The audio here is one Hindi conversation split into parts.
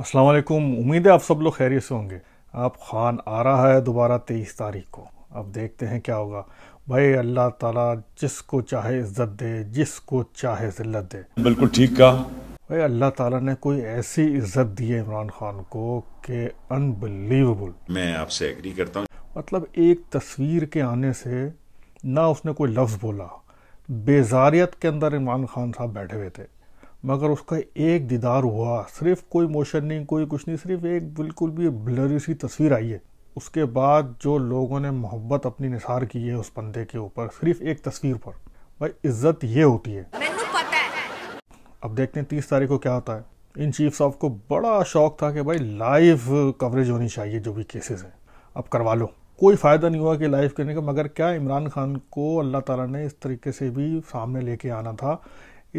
अस्सलाम वालेकुम उम्मीद है आप सब लोग खैरियत से होंगे आप खान आ रहा है दोबारा तेईस तारीख को अब देखते हैं क्या होगा भाई अल्लाह ताला जिसको चाहे इज्जत दे जिसको चाहे जिल्लत दे बिल्कुल ठीक कहा भाई अल्लाह ताला ने कोई ऐसी इज्जत दी है इमरान खान को कि अनबिलीवेबल मैं आपसे एग्री करता हूँ मतलब एक तस्वीर के आने से ना उसने कोई लफ्ज़ बोला बेजारियत के अंदर इमरान खान साहब बैठे हुए थे मगर उसका एक दीदार हुआ सिर्फ कोई मोशन नहीं कोई कुछ नहीं सिर्फ एक बिल्कुल भी ब्लरी सी तस्वीर आई है उसके बाद जो लोगों ने मोहब्बत अपनी निसार की है उस बंदे के ऊपर सिर्फ एक तस्वीर पर भाई इज्जत ये होती है अब देखते हैं तीस तारीख को क्या होता है इन चीफ साहब को बड़ा शौक था कि भाई लाइव कवरेज होनी चाहिए जो भी केसेस हैं अब करवा लो कोई फ़ायदा नहीं हुआ कि लाइव करने का मगर क्या इमरान खान को अल्लाह ताला ने इस तरीके से भी सामने लेके आना था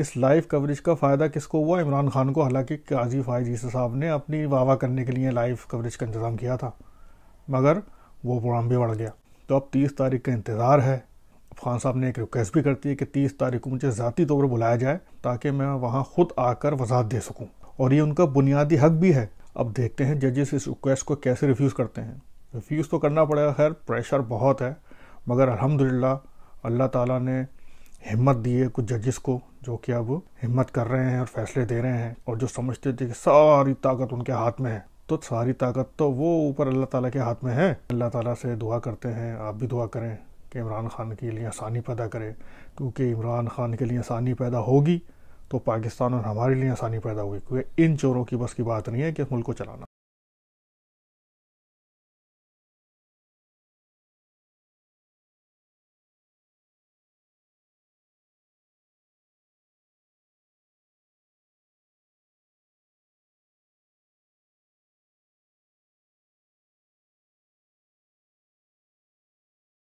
इस लाइव कवरेज का फ़ायदा किसको हुआ इमरान खान को हालांकि काजी फायज ईसा साहब ने अपनी वाह करने के लिए लाइव कवरेज का इंतज़ाम किया था मगर वो प्रोग्राम भी बढ़ गया तो अब तीस तारीख का इंतज़ार है खान साहब ने एक रिक्वेस्ट भी करती है कि तीस तारीख को मुझे ज़ाती तौर पर बुलाया जाए ताकि मैं वहाँ ख़ुद आकर वजात दे सकूँ और ये उनका बुनियादी हक भी है अब देखते हैं जजेस इस रिक्वेस्ट को कैसे रिफ्यूज़ करते हैं रिफ्यूज़ तो करना पड़ेगा खैर प्रेशर बहुत है मगर अलहमदिल्ला अल्लाह ताला ने हिम्मत दी है कुछ जजेस को जो कि अब हिम्मत कर रहे हैं और फैसले दे रहे हैं और जो समझते थे कि सारी ताकत उनके हाथ में है तो सारी ताकत तो वो ऊपर अल्लाह ताला के हाथ में है अल्लाह ताला से दुआ करते हैं आप भी दुआ करें कि इमरान खान के लिए आसानी पैदा करें क्योंकि इमरान खान के लिए आसानी पैदा होगी तो पाकिस्तान और हमारे लिए आसानी पैदा होगी क्योंकि इन चोरों की बस की बात नहीं है कि मुल्क को चलाना